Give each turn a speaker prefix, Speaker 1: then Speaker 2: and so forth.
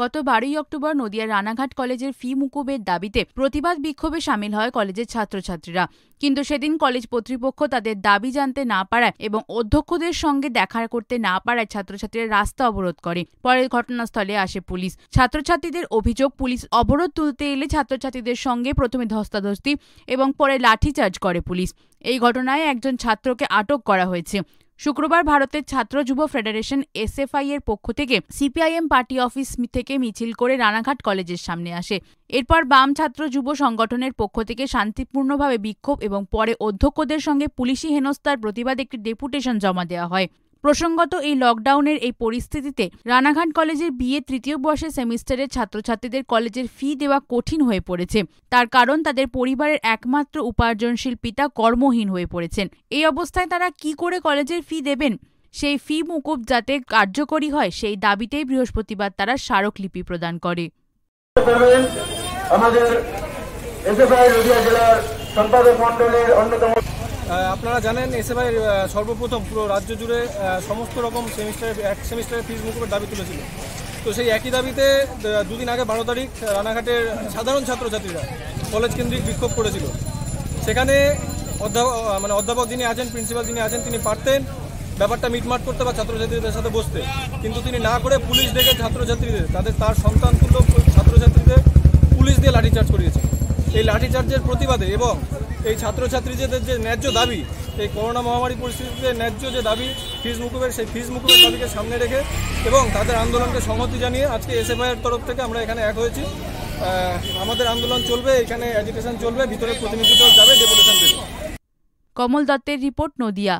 Speaker 1: গত বারোই অক্টোবর নদিয়ার রানাঘাট কলেজের ফি মুকুবের দাবিতে প্রতিবাদ বিক্ষোভে সামিল হয় কলেজের ছাত্রছাত্রীরা কিন্তু সেদিন কলেজ কর্তৃপক্ষ তাদের দাবি জানতে না পারায় এবং অধ্যক্ষদের সঙ্গে দেখা করতে না পারায় ছাত্রছাত্রীরা রাস্তা অবরোধ করে পরে ঘটনাস্থলে আসে পুলিশ ছাত্রছাত্রীদের অভিযোগ পুলিশ অবরোধ তুলতে এলে ছাত্রছাত্রীদের সঙ্গে প্রথমে ধস্তাধস্তি এবং পরে লাঠিচার্জ করে পুলিশ এই ঘটনায় একজন ছাত্রকে আটক করা হয়েছে শুক্রবার ভারতের ছাত্র যুব ফেডারেশন এসএফআই এর পক্ষ থেকে সিপিআইএম পার্টি অফিস থেকে মিছিল করে রানাঘাট কলেজের সামনে আসে এরপর বাম ছাত্র যুব সংগঠনের পক্ষ থেকে শান্তিপূর্ণভাবে বিক্ষোভ এবং পরে অধ্যক্ষদের সঙ্গে পুলিশি হেনস্থার প্রতিবাদ একটি ডেপুটেশন জমা দেওয়া হয় প্রসঙ্গত এই লকডাউনের এই পরিস্থিতিতে রানাঘাট কলেজের বিএ তৃতীয় বর্ষের সেমিস্টারের ছাত্রছাত্রীদের কলেজের ফি দেওয়া কঠিন হয়ে পড়েছে তার কারণ তাদের পরিবারের একমাত্র উপার্জনশীল পিতা কর্মহীন হয়ে পড়েছেন এই অবস্থায় তারা কি করে কলেজের ফি দেবেন সেই ফি মুকুব যাতে কার্যকরী হয় সেই দাবিতেই বৃহস্পতিবার তারা স্মারকলিপি প্রদান করে
Speaker 2: আমাদের সম্পাদক অন্যতম আপনারা জানেন এসএফআই সর্বপ্রথম পুরো রাজ্য জুড়ে সমস্ত রকম সেমিস্টার এক সেমিস্টারের ফিজ মুকুবের দাবি তুলেছিল তো সেই একই দাবিতে দুদিন আগে বারো তারিখ রানাঘাটের সাধারণ ছাত্রছাত্রীরা কলেজ কেন্দ্রিক বিক্ষোভ করেছিল সেখানে অধ্যাপক মানে অধ্যাপক যিনি আছেন প্রিন্সিপাল যিনি আছেন তিনি পারতেন ব্যাপারটা মিটমাট করতে বা ছাত্রছাত্রীদের সাথে বসতে কিন্তু তিনি না করে পুলিশ ডেকে ছাত্রছাত্রীদের তাদের তার সন্তানতুল্য ছাত্রছাত্রীদের পুলিশ দিয়ে লাঠিচার্জ করিয়েছে এই লাঠিচার্জের প্রতিবাদে এবং এই ছাত্রছাত্রীদের যে ন্যায্য দাবি এই করোনা মহামারী পরিস্থিতিতে ন্যায্য যে দাবি ফিজ মুকুবের সেই ফিজ মুকুবের দাবিকে সামনে রেখে এবং তাদের আন্দোলনকে সম্মতি জানিয়ে আজকে এসএফআইয়ের তরফ থেকে আমরা এখানে এক হয়েছি আমাদের আন্দোলন চলবে এখানে এডুকেশন চলবে ভিতরে দল যাবে ডেপুটেশন
Speaker 1: কমল দত্তের রিপোর্ট নদিয়া